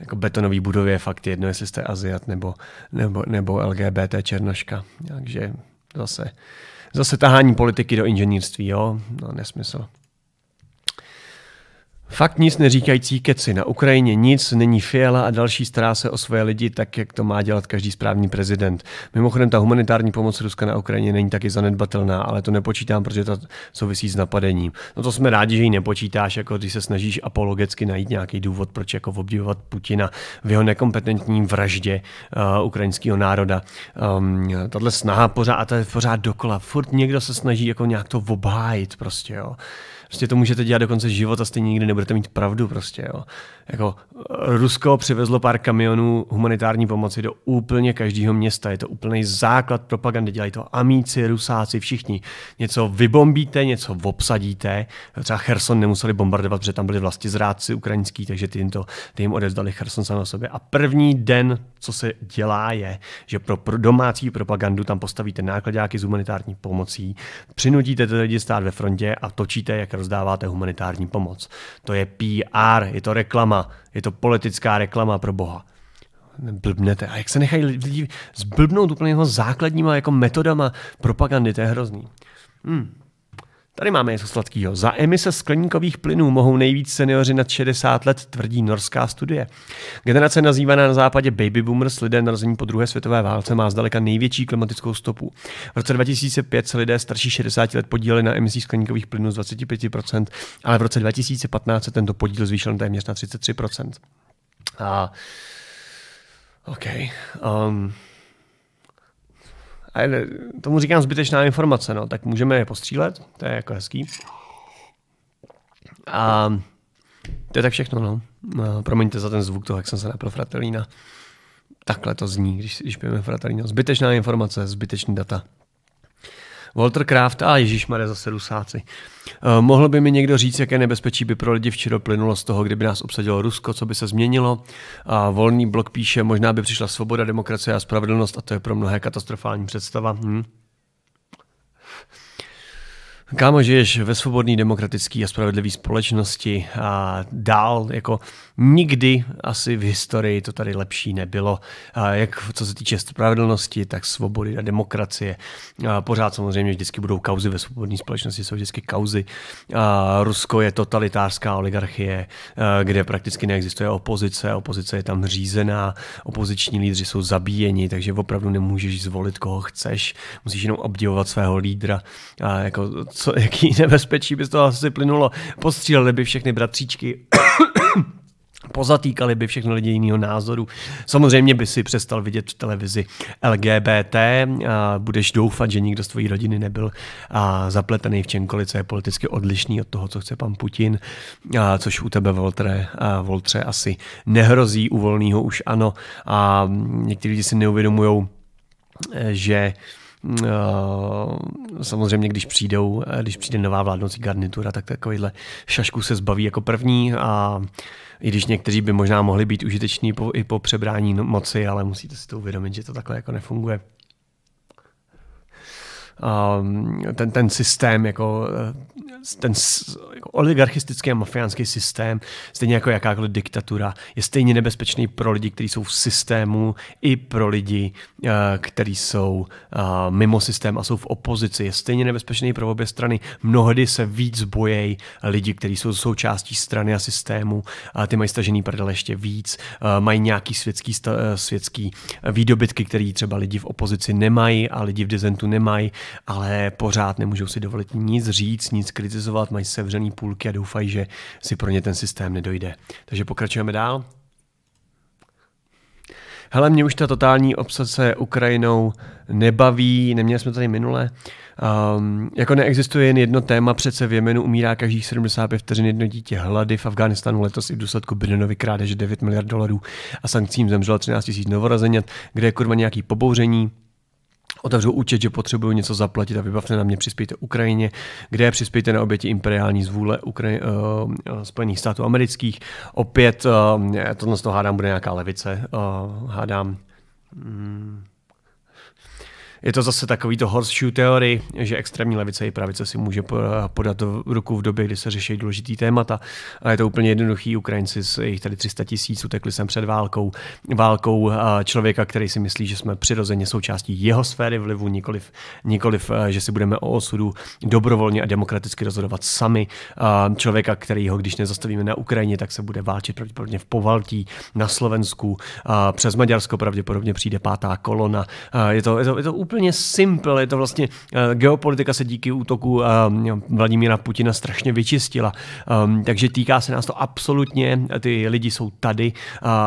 jako betonový budově je fakt jedno, jestli jste Aziat nebo, nebo, nebo LGBT černoška. Takže zase, zase tahání politiky do inženýrství, jo, no nesmysl. Fakt nic neříkající keci. Na Ukrajině nic, není Fiala a další stará se o své lidi tak, jak to má dělat každý správný prezident. Mimochodem, ta humanitární pomoc Ruska na Ukrajině není taky zanedbatelná, ale to nepočítám, protože to souvisí s napadením. No to jsme rádi, že ji nepočítáš, jako když se snažíš apologicky najít nějaký důvod, proč jako obdivovat Putina v jeho nekompetentní vraždě uh, ukrajinského národa. Um, tato snaha pořád, a to je pořád dokola. Furt někdo se snaží jako nějak to obhájit prostě, jo. Prostě to můžete dělat do konce života, stejně nikdy nebudete mít pravdu prostě, jo. Jako eh, Rusko přivezlo pár kamionů humanitární pomoci do úplně každého města. Je to úplný základ propagandy. Dělají to amíci, rusáci, všichni. Něco vybombíte, něco obsadíte. Třeba Cherson nemuseli bombardovat, protože tam byli vlastně zrádci ukrajinský, takže ty jim, to, ty jim odezdali Cherson sám sobě. A první den, co se dělá, je, že pro, pro domácí propagandu tam postavíte nákladáky s humanitární pomocí, přinutíte ty lidi stát ve frontě a točíte, jak rozdáváte humanitární pomoc. To je PR, je to reklama, je to politická reklama pro Boha blbnete. A jak se nechají lidi zblbnout úplně jeho základníma jako metodama propagandy, to je hrozný. Hmm. Tady máme něco sladkého. Za emise skleníkových plynů mohou nejvíc seniori nad 60 let, tvrdí norská studie. Generace nazývaná na západě baby boomers, lidé narození po druhé světové válce, má zdaleka největší klimatickou stopu. V roce 2005 se lidé starší 60 let podíleli na emisích skleníkových plynů z 25%, ale v roce 2015 se tento podíl zvýšil téměř na 33%. A, OK. Um, a tomu říkám zbytečná informace, no, tak můžeme je postřílet, to je jako hezký. A to je tak všechno, no. no. Promiňte za ten zvuk toho, jak jsem se napil fratelína. Takhle to zní, když, když pijeme fratelína. Zbytečná informace, zbytečný data. Walter Kraft a Ježíš Mare zase rusáci. Eh, mohl by mi někdo říct, jaké nebezpečí by pro lidi včera plynulo z toho, kdyby nás obsadilo Rusko, co by se změnilo? A volný blok píše, možná by přišla svoboda, demokracie a spravedlnost a to je pro mnohé katastrofální představa. Hm. Kámo, žiješ ve svobodné, demokratické a spravedlivé společnosti a dál jako nikdy asi v historii to tady lepší nebylo. A jak co se týče spravedlnosti, tak svobody a demokracie. A pořád samozřejmě vždycky budou kauzy ve svobodné společnosti, jsou vždycky kauzy. A Rusko je totalitářská oligarchie, kde prakticky neexistuje opozice, opozice je tam řízená, opoziční lídři jsou zabíjeni, takže opravdu nemůžeš zvolit, koho chceš. Musíš jenom obdivovat svého lídra. A jako co, jaký nebezpečí by z toho asi plynulo. Postříleli by všechny bratříčky. Pozatýkali by všechny lidi jiného názoru. Samozřejmě by si přestal vidět v televizi LGBT. A budeš doufat, že nikdo z tvojí rodiny nebyl a zapletený v čemkoliv, co je politicky odlišný od toho, co chce pan Putin, a což u tebe, Voltre, a Voltre asi nehrozí, u volného už ano. A někteří lidi si neuvědomují, e, že Eh, samozřejmě, když přijdou, eh, když přijde nová vládnoucí garnitura, tak takovýhle šašku se zbaví jako první a i když někteří by možná mohli být užiteční po, i po přebrání no, moci, ale musíte si to uvědomit, že to takhle jako nefunguje. Ehm, ten, ten systém, jako eh, ten jako oligarchistický a mafiánský systém, stejně jako jakákoliv diktatura, je stejně nebezpečný pro lidi, kteří jsou v systému, i pro lidi, eh, kteří jsou eh, mimo systém a jsou v opozici. Je stejně nebezpečný pro obě strany. Mnohdy se víc bojejí lidi, kteří jsou součástí strany a systému, a ty mají stažený prdel ještě víc, mají nějaký světský, světský výdobytky, který třeba lidi v opozici nemají a lidi v dezentu nemají ale pořád nemůžou si dovolit nic říct, nic kritizovat, mají sevřený půlky a doufají, že si pro ně ten systém nedojde. Takže pokračujeme dál. Hele, mě už ta totální obsese Ukrajinou nebaví, neměli jsme tady minule. Um, jako neexistuje jen jedno téma, přece v Jemenu umírá každých 75 vteřin jedno dítě hlady, v Afghánistánu letos i v důsledku Bidenovy krádeže 9 miliard dolarů a sankcím zemřelo 13 000 novorazenět, kde je kurva nějaký pobouření, otevřou účet, že potřebuju něco zaplatit a vybavte na mě, přispějte Ukrajině, kde přispějte na oběti imperiální zvůle Ukraj- uh, eh, eh, Spojených států amerických. Opět, uh, eh, to z toho hádám, bude nějaká levice, uh, hádám. Hmm je to zase takový to horseshoe teory, že extrémní levice i pravice si může podat ruku v době, kdy se řeší důležitý témata. A je to úplně jednoduchý. Ukrajinci z jejich tady 300 tisíc utekli sem před válkou. Válkou člověka, který si myslí, že jsme přirozeně součástí jeho sféry vlivu, nikoliv, nikoliv že si budeme o osudu dobrovolně a demokraticky rozhodovat sami. Člověka, který ho, když nezastavíme na Ukrajině, tak se bude válčit pravděpodobně v Povaltí, na Slovensku, přes Maďarsko pravděpodobně přijde pátá kolona. Je to, je to, je to úplně úplně simple, je to vlastně, eh, geopolitika se díky útoku eh, Vladimíra Putina strašně vyčistila, ehm, takže týká se nás to absolutně, ty lidi jsou tady,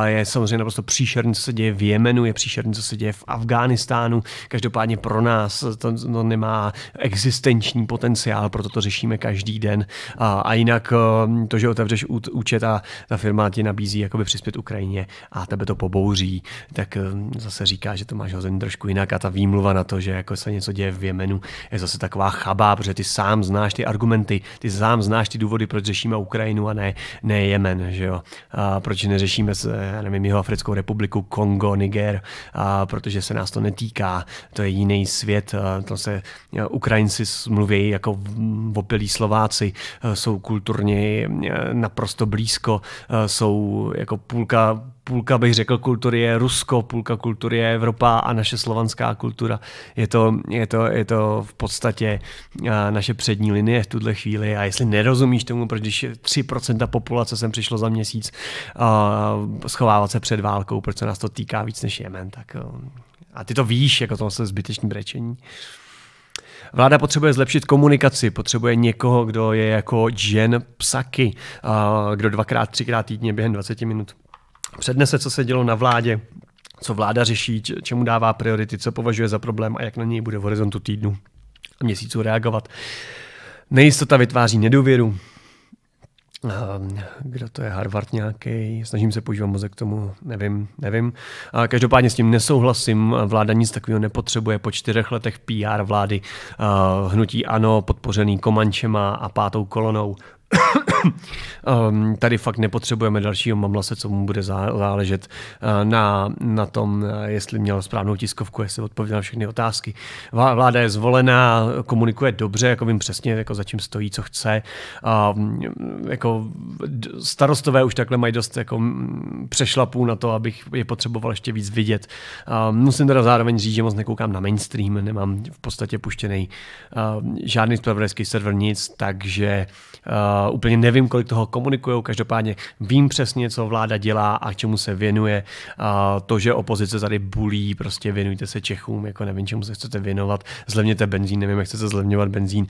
je samozřejmě naprosto příšerný, co se děje v Jemenu, je příšerný, co se děje v Afghánistánu, každopádně pro nás to, to nemá existenční potenciál, proto to řešíme každý den a jinak ehm, to, že otevřeš účet a ta firma ti nabízí jakoby přispět Ukrajině a tebe to pobouří, tak ehm, zase říká, že to máš hozený trošku jinak a ta výmluva na to, že jako se něco děje v Jemenu, je zase taková chabá, protože ty sám znáš ty argumenty, ty sám znáš ty důvody, proč řešíme Ukrajinu a ne, ne Jemen, že jo. A proč neřešíme, já nevím, jeho Africkou republiku, Kongo, Niger, a protože se nás to netýká, to je jiný svět, to se Ukrajinci mluví jako opilí Slováci, e, jsou kulturně e, naprosto blízko, e, jsou jako půlka půlka, bych řekl, kultury je Rusko, půlka kultury je Evropa a naše slovanská kultura. Je to, je to, je to v podstatě naše přední linie v tuhle chvíli a jestli nerozumíš tomu, proč když 3% populace sem přišlo za měsíc schovávat se před válkou, proč se nás to týká víc než Jemen, tak um, a ty to víš, jako to se zbytečný brečení. Vláda potřebuje zlepšit komunikaci, potřebuje někoho, kdo je jako Jen Psaky, kdo dvakrát, třikrát týdně během 20 minut přednese, co se dělo na vládě, co vláda řeší, čemu dává priority, co považuje za problém a jak na něj bude v horizontu týdnu a měsíců reagovat. Nejistota vytváří nedůvěru. Ehm, kdo to je? Harvard nějaký? Snažím se používat mozek k tomu, nevím, nevím. Každopádně s tím nesouhlasím, vláda nic takového nepotřebuje. Po čtyřech letech PR vlády eh, hnutí ANO, podpořený Komančema a pátou kolonou, Ehm, tady fakt nepotřebujeme dalšího mamlase, co mu bude záležet eh, na, na tom, eh, jestli měl správnou tiskovku, jestli odpověděl na všechny otázky. Vláda je zvolená, komunikuje dobře, jako vím přesně, jako za čím stojí, co chce. A, ehm, jako starostové už takhle mají dost jako mm, přešlapů na to, abych je potřeboval ještě víc vidět. A, ehm, musím teda zároveň říct, že moc nekoukám na mainstream, nemám v podstatě puštěný žádný spravodajský server, nic, takže Eh, úplně nevím, kolik toho komunikují, každopádně vím přesně, co vláda dělá a čemu se věnuje. Eh, to, že opozice tady bulí, prostě věnujte se Čechům, jako nevím, čemu se chcete věnovat, zlevněte benzín, nevím, jak chcete zlevňovat benzín,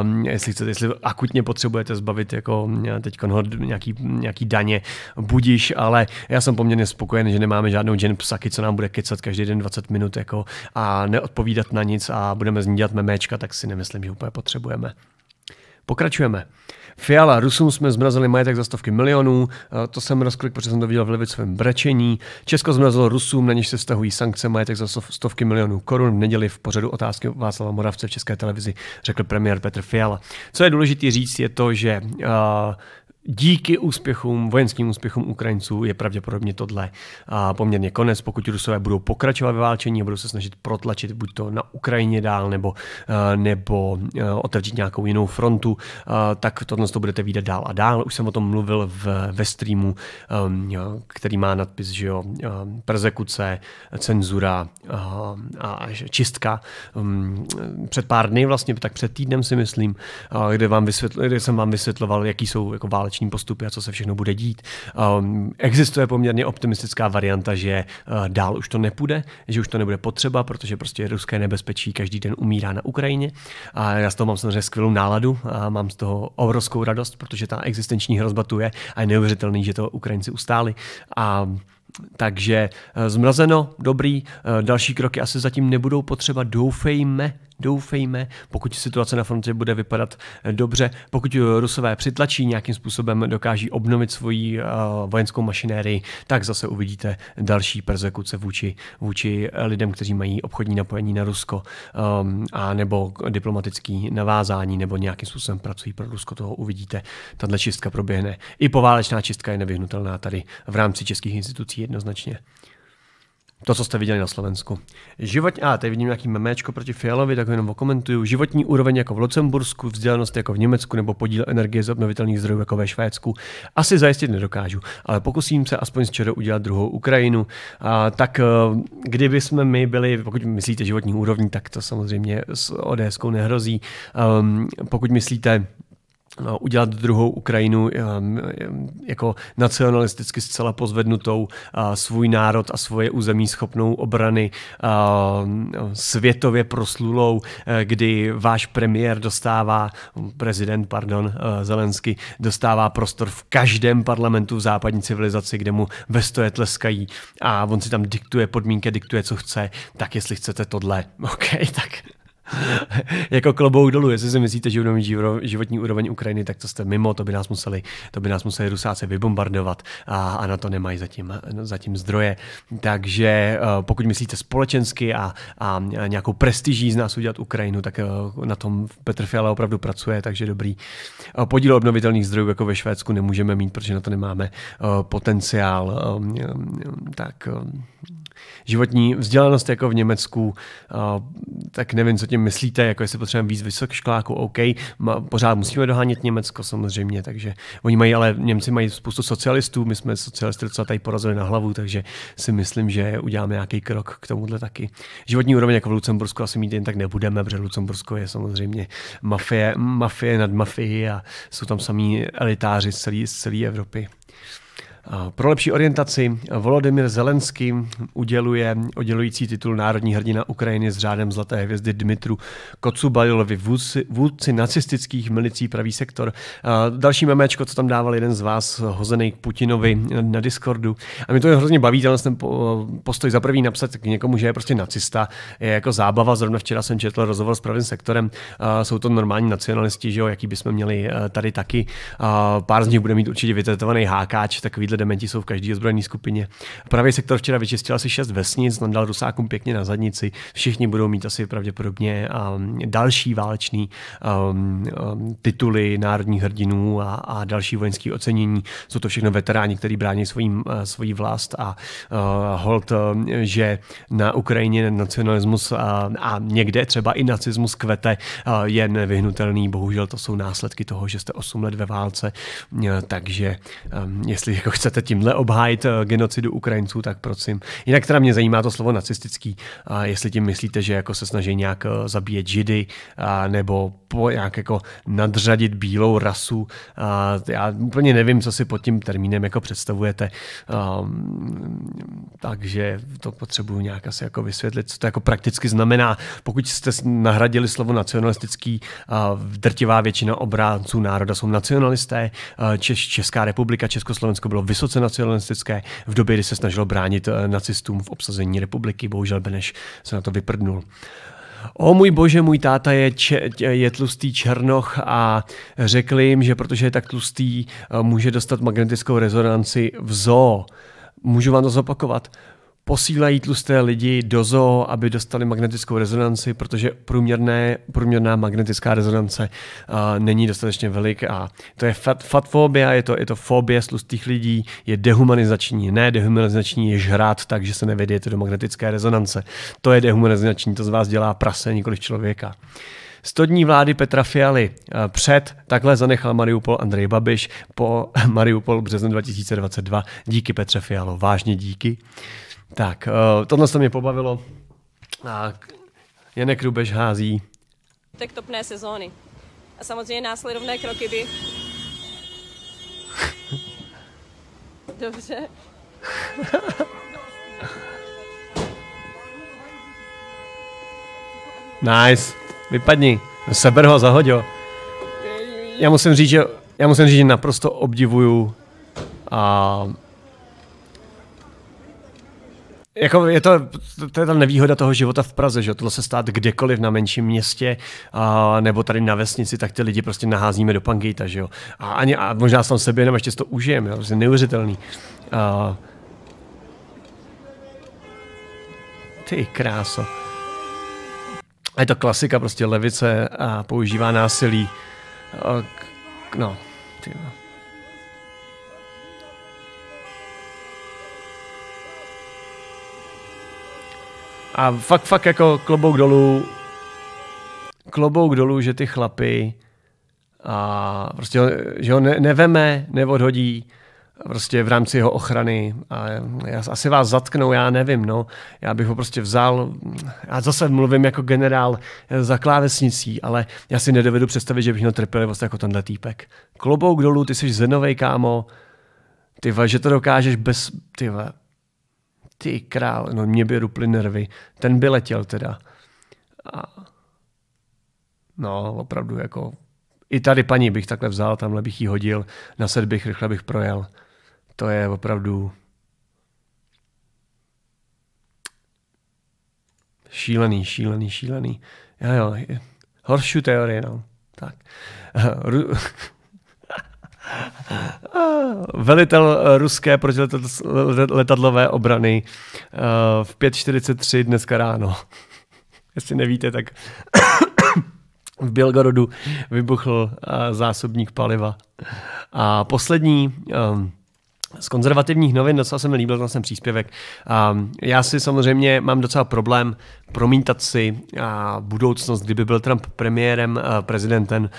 ehm, jestli, chcete, jestli akutně potřebujete zbavit jako eh, teď nějaký, nějaký daně, budíš, ale já jsem poměrně spokojen, že nemáme žádnou Jen Psaky, co nám bude kecat každý den 20 minut jako a neodpovídat na nic a budeme z ní dělat memečka, tak si nemyslím, že úplně potřebujeme. Pokračujeme. Fiala, Rusům jsme zmrazili majetek za stovky milionů, eh, to jsem rozklik, protože jsem to viděl v levicovém brečení. Česko zmrazilo Rusům, na něž se stahují sankce majetek za stovky milionů korun. V neděli v pořadu otázky Václava Moravce v České televizi řekl premiér Petr Fiala. Co je důležité říct, je to, že uh, Díky úspěchům, vojenským úspěchům Ukrajinců je pravděpodobně tohle a poměrně konec, pokud Rusové budou pokračovat ve válčení a budou se snažit protlačit buď to na Ukrajině dál nebo, eh, nebo eh, otevřít nějakou jinou frontu, eh, tak tohle to budete výdat dál a dál. Už jsem o tom mluvil v, ve streamu, který má nadpis, že jo, persekuce, cenzura a čistka. Před pár dny vlastně, tak před týdnem si myslím, kde, vám kde jsem vám vysvětloval, jaký jsou jako válečné vakcinační postupy a co se všechno bude dít. Um, existuje poměrně optimistická varianta, že uh, dál už to nepůjde, že už to nebude potřeba, protože prostě ruské nebezpečí každý den umírá na Ukrajině. A já z toho mám samozřejmě skvělou náladu a mám z toho obrovskou radost, protože ta existenční hrozba tu je a je neuvěřitelný, že to Ukrajinci ustáli. A takže eh, zmrazeno, dobrý, eh, další kroky asi zatím nebudou potřeba, doufejme, Doufejme, pokud situace na frontě bude vypadat eh, dobře, pokud eh, Rusové přitlačí nějakým způsobem, dokáží obnovit svoji eh, vojenskou mašinérii, tak zase uvidíte další persekuce vůči, vůči lidem, kteří mají obchodní napojení na Rusko um, a nebo diplomatický navázání nebo nějakým způsobem pracují pro Rusko, toho uvidíte. Tato čistka proběhne. I poválečná čistka je nevyhnutelná tady v rámci českých institucí jednoznačně. To, co jste viděli na Slovensku. Život, a teď vidím nějaký memečko proti Fialovi, tak ho jenom komentuju Životní úroveň jako v Lucembursku, vzdělanost jako v Německu nebo podíl energie z obnovitelných zdrojů jako ve Švédsku. Asi zajistit nedokážu, ale pokusím se aspoň z čeho udělat druhou Ukrajinu. A, tak eh, kdyby jsme my byli, pokud myslíte životní úrovní, tak to samozřejmě s ODS nehrozí. Um, pokud myslíte No, udělat druhou Ukrajinu eh, jako nacionalisticky zcela pozvednutou eh, svůj národ a svoje území schopnou obrany eh, světově proslulou, kdy váš premiér dostává, prezident, pardon, Zelensky, dostává prostor v každém parlamentu v západní civilizaci, kde mu ve stoje tleskají a on si tam diktuje podmínky, diktuje, co chce, tak jestli chcete tohle, OK, tak jako klobouk dolů, jestli si myslíte, že budeme životní úroveň Ukrajiny, tak to jste mimo, to by nás museli, to by nás museli Rusáci vybombardovat a, a na to nemají zatím, zatím zdroje. Takže eh, pokud myslíte společensky a, a nějakou prestiží z nás udělat Ukrajinu, tak eh, na tom Petr Fiala opravdu pracuje, takže dobrý. Eh, podíl obnovitelných zdrojů jako ve Švédsku nemůžeme mít, protože na to nemáme potenciál. Tak životní vzdělanost jako v Německu, tak nevím, co tím myslíte, jako jestli potřebujeme víc vysokoškoláků, OK, pořád musíme dohánět Německo samozřejmě, takže oni mají, ale Němci mají spoustu socialistů, my jsme socialisty docela tady porazili na hlavu, takže si myslím, že uděláme nějaký krok k tomuhle taky. Životní úroveň jako v Lucembursku asi mít jen tak nebudeme, protože Lucembursko je samozřejmě mafie, mafie nad mafii a jsou tam samý elitáři z celé Evropy. Pro lepší orientaci Volodymyr Zelenský uděluje udělující titul Národní hrdina Ukrajiny s řádem Zlaté hvězdy Dmitru Kocubalilovi, vůdci nacistických milicí pravý sektor. Další memečko, co tam dával jeden z vás, hozený k Putinovi na Discordu. A mi to je hrozně baví, tenhle ten postoj za prvý napsat k někomu, že je prostě nacista, je jako zábava. Zrovna včera jsem četl rozhovor s pravým sektorem, jsou to normální nacionalisti, že jo, jaký bychom měli eh, tady taky. Pár z nich bude mít určitě vytetovaný hákáč, takovýhle protože dementi jsou v každé zbrojní skupině. Pravý sektor včera vyčistil asi šest vesnic, nadal Rusákům pěkně na zadnici. Všichni budou mít asi pravděpodobně um, další válečný um, um, tituly národních hrdinů a, a další vojenské ocenění. Jsou to všechno veteráni, kteří brání svojí, uh, svojí vlast a uh, hold, um, že na Ukrajině nacionalismus a, uh, a někde třeba i nacismus kvete uh, je nevyhnutelný. Bohužel to jsou následky toho, že jste 8 let ve válce, takže um, jestli jako chcete chcete tímhle obhájit eh, genocidu Ukrajinců, tak prosím. Jinak teda mě zajímá to slovo nacistický, a jestli tím myslíte, že jako se snaží nějak eh, zabíjet židy nebo po, nějak jako nadřadit bílou rasu. já úplně nevím, co si pod tím termínem jako představujete. Ehm, takže to potřebuju nějak asi jako vysvětlit, co to jako prakticky znamená. Pokud jste nahradili slovo nacionalistický, eh, drtivá většina obránců národa jsou nacionalisté. Česká republika, Československo bylo vys- vysoce nacionalistické v době, kdy se snažilo bránit eh, nacistům v obsazení republiky. Bohužel Beneš se na to vyprdnul. O můj bože, můj táta je, če, je tlustý černoch a řekli jim, že protože je tak tlustý, eh, může dostat magnetickou rezonanci v zoo. Můžu vám to zopakovat? posílají tlusté lidi do zoo, aby dostali magnetickou rezonanci, protože průměrné, průměrná magnetická rezonance uh, není dostatečně veliká. To je fat, fatfobia, je to, je to fobie z tlustých lidí, je dehumanizační. Ne, dehumanizační je žrát tak, že se nevedete do magnetické rezonance. To je dehumanizační, to z vás dělá prase, nikoliv člověka. Stodní vlády Petra Fialy před takhle zanechal Mariupol Andrej Babiš po Mariupol březnu 2022. Díky Petře Fialo, vážně díky. Tak, uh, tohle se mě pobavilo. A Janek Rubež hází. Tak topné sezóny. A samozřejmě následovné kroky by... Dobře. nice. Vypadni. Seber ho, Zahodil. Já musím říct, že, já musím říct, že naprosto obdivuju a jako je to, to je ta nevýhoda toho života v Praze, že tohle se stát kdekoliv na menším městě a, nebo tady na vesnici, tak ty lidi prostě naházíme do pangejta, že jo. A, ani, a možná sám sebe jenom ještě to užijeme, prostě neuvěřitelný. A, ty kráso. A je to klasika, prostě levice a používá násilí. A, no, ty, A fakt, fakt jako klobouk dolů, klobouk dolů, že ty chlapy a prostě, že ho neveme, neodhodí prostě v rámci jeho ochrany a já, asi vás zatknou, já nevím, no. Já bych ho prostě vzal, já zase mluvím jako generál eh, za klávesnicí, ale já si nedovedu představit, že bych měl trpělivost jako tenhle týpek. Klobouk dolů, ty jsi zenovej, kámo, ty že to dokážeš bez, ty ty král, no mě by ruply nervy. Ten by letěl teda. A no, opravdu jako i tady paní bych takhle vzal, tamhle bych ji hodil, na sed bych, rychle bych projel. To je opravdu šílený, šílený, šílený. Jo, jo, horší teorie, no. Tak. Velitel ruské protiletadlové obrany eh, v 5.43 dneska ráno. Jestli nevíte, tak v Bělgorodu vybuchl eh, zásobník paliva. A poslední eh, z konzervativních novin docela se mi líbil ten příspěvek. Já si samozřejmě mám docela problém promítat si budoucnost, kdyby byl Trump premiérem, prezidentem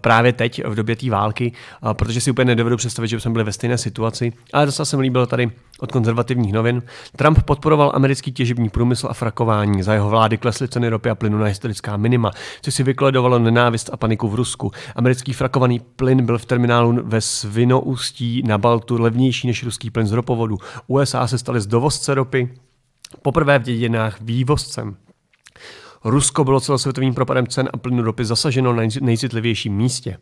právě teď v době té války, protože si úplně nedovedu představit, že bychom byli ve stejné situaci. Ale zase jsem líbil tady od konzervativních novin. Trump podporoval americký těžební průmysl a frakování. Za jeho vlády klesly ceny ropy a plynu na historická minima, což si vykladovalo nenávist a paniku v Rusku. Americký frakovaný plyn byl v terminálu ve Svinoustí na Baltu levnější než ruský plyn z ropovodu. USA se staly z dovozce ropy poprvé v dějinách vývozcem. Rusko bylo celosvětovým propadem cen a plynu ropy zasaženo na nejcitlivějším místě.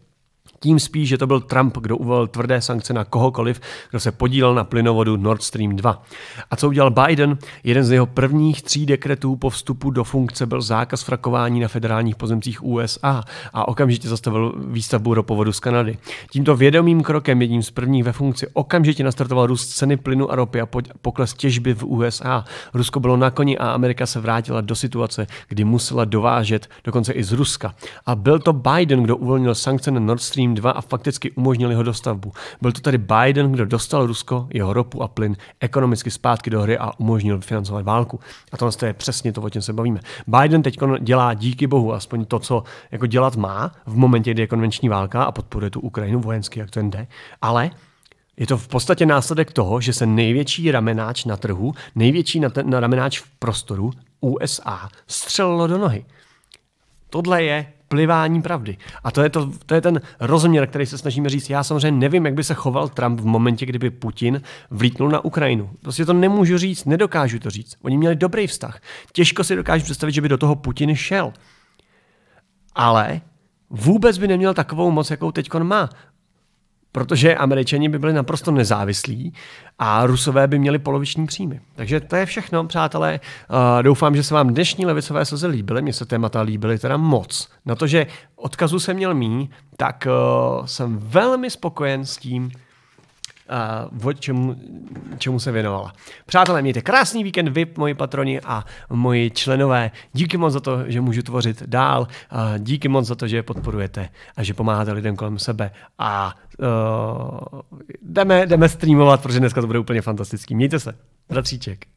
Tím spíš, že to byl Trump, kdo uvolil tvrdé sankce na kohokoliv, kdo se podílel na plynovodu Nord Stream 2. A co udělal Biden? Jeden z jeho prvních tří dekretů po vstupu do funkce byl zákaz frakování na federálních pozemcích USA a okamžitě zastavil výstavbu ropovodu z Kanady. Tímto vědomým krokem, jedním z prvních ve funkci, okamžitě nastartoval růst ceny plynu a ropy a pokles těžby v USA. Rusko bylo na koni a Amerika se vrátila do situace, kdy musela dovážet dokonce i z Ruska. A byl to Biden, kdo uvolnil sankce na Nord Stream 2 a fakticky umožnil jeho dostavbu. Byl to tedy Biden, kdo dostal Rusko, jeho ropu a plyn ekonomicky zpátky do hry a umožnil financovat válku. A tohle je přesně to, o čem se bavíme. Biden teď dělá díky bohu aspoň to, co jako dělat má v momentě, kdy je konvenční válka a podporuje tu Ukrajinu vojensky, jak to jen jde, ale je to v podstatě následek toho, že se největší ramenáč na trhu, největší na, na ramenáč v prostoru USA střelilo do nohy. Tohle je plivání pravdy. A to je, to, to je ten rozměr, který se snažíme říct. Já samozřejmě nevím, jak by se choval Trump v momentě, kdyby Putin vlítnul na Ukrajinu. Prostě to nemůžu říct, nedokážu to říct. Oni měli dobrý vztah. Těžko si dokážu představit, že by do toho Putin šel. Ale vůbec by neměl takovou moc, jakou teď má protože američani by byli naprosto nezávislí a rusové by měli poloviční příjmy. Takže to je všechno, přátelé. Eh, doufám, že se vám dnešní levicové slzy líbily. Mně se témata líbily teda moc. Na to, že odkazu jsem měl mý, tak eh, jsem velmi spokojen s tím, uh, čemu, čemu se věnovala. Přátelé, mějte krásný víkend, vy, moji patroni a moji členové. Díky moc za to, že můžu tvořit dál. Uh, díky moc za to, že podporujete a že pomáháte lidem kolem sebe. A uh, jdeme, jdeme streamovat, protože dneska to bude úplně fantastický. Mějte se. Bratříček.